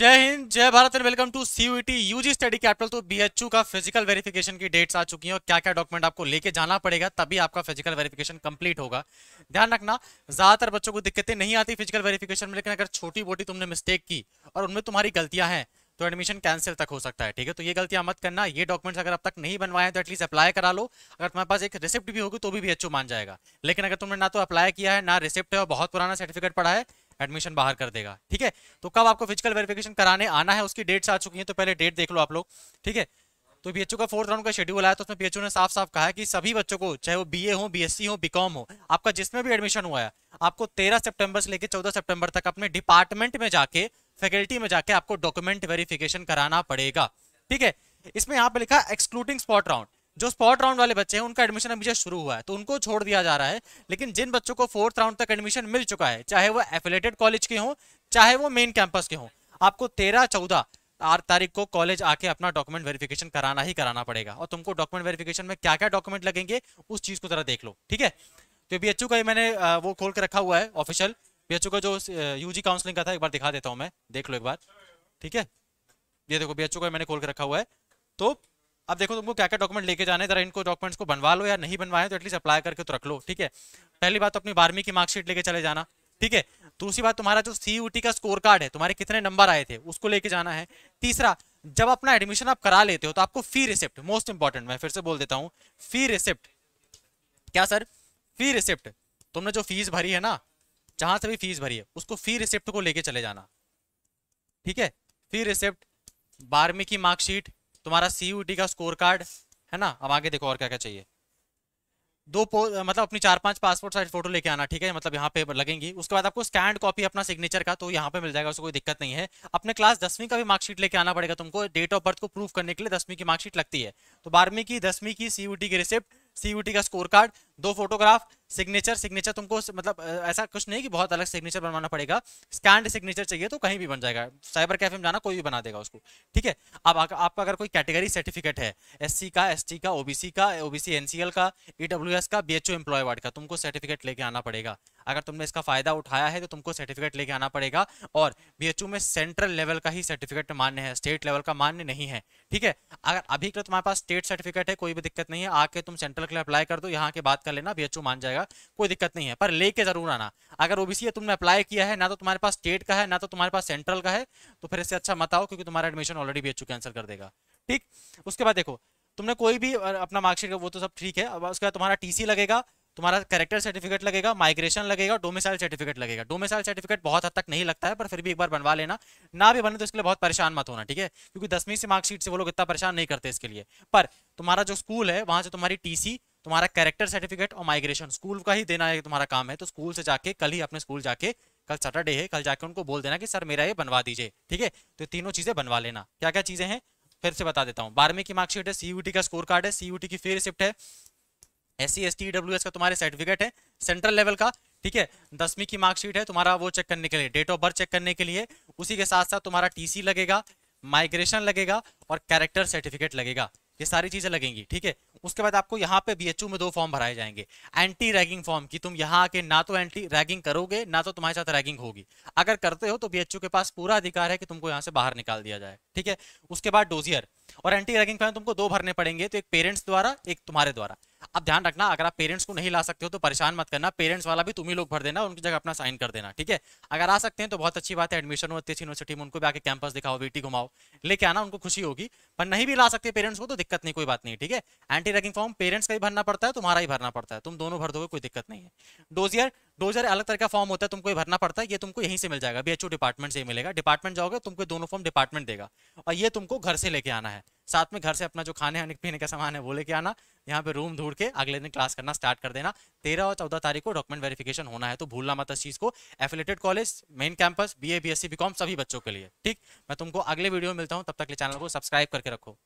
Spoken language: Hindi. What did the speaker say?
जय हिंद जय Bharat and welcome to you UG study capital तो बीएचयू का फिजिकल वेरिफिकेशन की डेट्स आ चुकी हैं और क्या क्या डॉक्यूमेंट आपको लेके जाना पड़ेगा तभी आपका फिजिकल वेरिफिकेशन कंप्लीट होगा ध्यान रखना ज्यादातर बच्चों को दिक्कतें नहीं आती फिजिकल वेरिफिकेशन में लेकिन अगर छोटी मोटी तुमने मिस्टेक की और उनमें तुम्हारी गलतियां हैं तो एडमिशन कैंसिल तक हो सकता है ठीक है तो ये गलतियां मत करना ये डॉक्यूमेंट्स अगर अब तक नहीं बनवाए तो एटलीस्ट अप्लाई करा लो अगर तुम्हारे पास एक रिसिप्ट भी होगी तो भी बी मान जाएगा लेकिन अगर तुमने ना तो अप्लाई किया है ना रिसिप्ट है और बहुत पुराना सर्टिफिकेट पड़ा है एडमिशन बाहर कर देगा ठीक है तो कब आपको फिजिकल वेरिफिकेशन कराने आना है उसकी डेट्स आ चुकी हैं तो पहले डेट देख लो आप लोग ठीक है तो बी का फोर्थ राउंड का शेड्यूल आया तो उसमें बी ने साफ साफ कहा है कि सभी बच्चों को चाहे वो बी हो बीएससी हो बीकॉम हो आपका जिसमें भी एडमिशन हुआ है आपको तेरह सेप्टेम्बर से लेकर चौदह सेप्टेम्बर तक अपने डिपार्टमेंट में जाके फैकल्टी में जाके आपको डॉक्यूमेंट वेरिफिकेशन कराना पड़ेगा ठीक है इसमें यहाँ पे लिखा एक्सक्लूडिंग स्पॉट राउंड जो स्पॉट राउंड वाले बच्चे हैं उनका एडमिशन अभी जस्ट शुरू हुआ है तो उनको छोड़ दिया जा रहा है लेकिन जिन बच्चों को फोर्थ राउंड तक एडमिशन मिल चुका है चाहे वो एफिलेटेड कॉलेज के हों चाहे वो मेन कैंपस के हों आपको तेरह चौदह आठ तारीख को कॉलेज आके अपना डॉक्यूमेंट वेरिफिकेशन कराना ही कराना पड़ेगा और तुमको डॉक्यूमेंट वेरिफिकेशन में क्या क्या डॉक्यूमेंट लगेंगे उस चीज को जरा देख लो ठीक है तो बी का ही मैंने वो खोल के रखा हुआ है ऑफिशियल बी का जो यूजी काउंसलिंग का था एक बार दिखा देता हूँ मैं देख लो एक बार ठीक है ये देखो बी का मैंने खोल के रखा हुआ है तो अब देखो तुमको क्या क्या डॉक्यूमेंट लेके जाने जरा इनको डॉक्यूमेंट्स को बनवा लो या नहीं बनवाए तो एटलीस्ट अप्लाई करके तो रख लो ठीक है पहली बात तो अपनी बारहवीं की मार्कशीट लेके चले जाना ठीक है दूसरी बात तुम्हारा जो सी का स्कोर कार्ड है तुम्हारे कितने नंबर आए थे उसको लेके जाना है तीसरा जब अपना एडमिशन आप करा लेते हो तो आपको फी रिसिप्ट मोस्ट इंपॉर्टेंट मैं फिर से बोल देता हूँ फी रिसिप्ट क्या सर फी रिसिप्ट तुमने जो फीस भरी है ना जहां से भी फीस भरी है उसको फी रिसिप्ट को लेके चले जाना ठीक है फी रिसिप्ट बारहवीं की मार्कशीट तुम्हारा सी का स्कोर कार्ड है ना अब आगे देखो और क्या क्या चाहिए दो मतलब अपनी चार पांच पासपोर्ट साइज फोटो लेके आना ठीक है मतलब यहाँ पे लगेंगी उसके बाद आपको स्कैंड कॉपी अपना सिग्नेचर का तो यहाँ पे मिल जाएगा उसको कोई दिक्कत नहीं है अपने क्लास दसवीं का भी मार्कशीट लेके आना पड़ेगा तुमको डेट ऑफ बर्थ को प्रूफ करने के लिए दसवीं की मार्कशीट लगती है तो बारहवीं की दसवीं की सीयूटी की रिसिप्ट सीयूटी का स्कोर कार्ड दो फोटोग्राफ सिग्नेचर सिग्नेचर तुमको मतलब ऐसा कुछ नहीं कि बहुत अलग सिग्नेचर बनवाना पड़ेगा स्कैंड सिग्नेचर चाहिए तो कहीं भी बन जाएगा साइबर कैफे में जाना कोई भी बना देगा उसको ठीक है अब आपका अगर कोई कैटेगरी सर्टिफिकेट है एस का एस का ओबीसी का ओबीसी एनसीएल का ईडब्ल्यूएस e का बीएचओ एम्प्लॉय वार्ड का तुमको सर्टिफिकेट लेके आना पड़ेगा अगर तुमने इसका फायदा उठाया है तो तुमको सर्टिफिकेट लेके आना पड़ेगा और बी में सेंट्रल लेवल का ही सर्टिफिकेट मान्य है स्टेट लेवल का मान्य नहीं है ठीक है अगर अभी तो तुम्हारे पास स्टेट सर्टिफिकेट है कोई भी दिक्कत नहीं है आके तुम सेंट्रल के लिए अप्लाई कर दो यहाँ के बात कर लेना बी मान जाएगा कोई दिक्कत नहीं है पर लेके जरूर आना अगर ओबीसी तुमने अप्लाई किया है ना तो तुम्हारे पास स्टेट का है ना तो तुम्हारे पास सेंट्रल का है तो फिर इससे अच्छा मत आओ क्योंकि तुम्हारा एडमिशन ऑलरेडी बी कैंसिल कर देगा ठीक उसके बाद देखो तुमने कोई भी अपना मार्कशीट वो तो सब ठीक है अब उसके बाद तुम्हारा टीसी लगेगा तुम्हारा करेक्टर सर्टिफिकेट लगेगा माइग्रेशन लगेगा डोमिसाइल सर्टिफिकेट लगेगा डोमिसाइल सर्टिफिकेट बहुत हद तक नहीं लगता है पर फिर भी एक बार बनवा लेना ना भी बने तो इसके लिए बहुत परेशान मत होना ठीक है क्योंकि दसवीं से मार्कशीट से वो लोग इतना परेशान नहीं करते इसके लिए पर तुम्हारा जो स्कूल है वहां से तुम्हारी टीसी तुम्हारा कैरेक्टर सर्टिफिकेट और माइग्रेशन स्कूल का ही देना है तुम्हारा काम है तो स्कूल से जाके कल ही अपने स्कूल जाके कल सैटरडे है कल जाके उनको बोल देना कि सर मेरा ये बनवा दीजिए ठीक है तो तीनों चीजें बनवा लेना क्या क्या चीजें हैं फिर से बता देता हूँ बारहवीं की मार्कशीट है सीयूटी का स्कोर कार्ड है सीयूटी की फेर शिफ्ट है S C S T W S का तुम्हारे सर्टिफिकेट है सेंट्रल लेवल का ठीक है दसवीं की मार्कशीट है तुम्हारा वो चेक करने के लिए डेट ऑफ बर्थ चेक करने के लिए उसी के साथ साथ तुम्हारा सी लगेगा माइग्रेशन लगेगा और कैरेक्टर सर्टिफिकेट लगेगा ये सारी चीजें लगेंगी ठीक है उसके बाद आपको यहाँ पे बीएचयू में दो फॉर्म भराए जाएंगे एंटी रैगिंग फॉर्म की तुम यहाँ आके ना तो एंटी रैगिंग करोगे ना तो तुम्हारे साथ रैगिंग होगी अगर करते हो तो बीएचयू के पास पूरा अधिकार है कि तुमको यहाँ से बाहर निकाल दिया जाए ठीक है उसके बाद डोजियर और एंटी रैगिंग फॉर्म तुमको दो भरने पड़ेंगे तो एक पेरेंट्स द्वारा एक तुम्हारे द्वारा अब ध्यान रखना अगर आप पेरेंट्स को नहीं ला सकते हो तो परेशान मत करना पेरेंट्स वाला भी तुम ही लोग भर देना उनकी जगह अपना साइन कर देना ठीक है अगर आ सकते हैं तो बहुत अच्छी बात है एडमिशन हो अच्छी यूनिवर्सिटी में उनको भी आके कैंपस दिखाओ बेटी घुमाओ लेके आना उनको खुशी होगी पर नहीं भी ला सकते पेरेंट्स को तो दिक्कत नहीं कोई बात नहीं ठीक है एंटी रैगिंग फॉर्म पेरेंट्स का ही भरना पड़ता है तुम्हारा ही भरना पड़ता है तुम दोनों भर दोगे कोई दिक्कत नहीं है डोजियर डोजर अलग तरह का फॉर्म होता है तुमको ये भरना पड़ता है ये तुमको यहीं से मिल जाएगा बी डिपार्टमेंट से मिलेगा डिपार्टमेंट जाओगे तुमको दोनों फॉर्म डिपार्टमेंट देगा और ये तुमको घर से लेके आना है साथ में घर से अपना जो खाने पीने का सामान है वो लेके आना यहाँ पे रूम ढूंढ के अगले दिन क्लास करना स्टार्ट कर देना तेरह और चौदह तारीख को डॉक्यूमेंट वेरिफिकेशन होना है तो भूलना मत इस चीज को affiliated college main campus B A B S C B com सभी बच्चों के लिए ठीक मैं तुमको अगले वीडियो में मिलता हूँ तब तक के चैनल को सब्सक्राइब करके रखो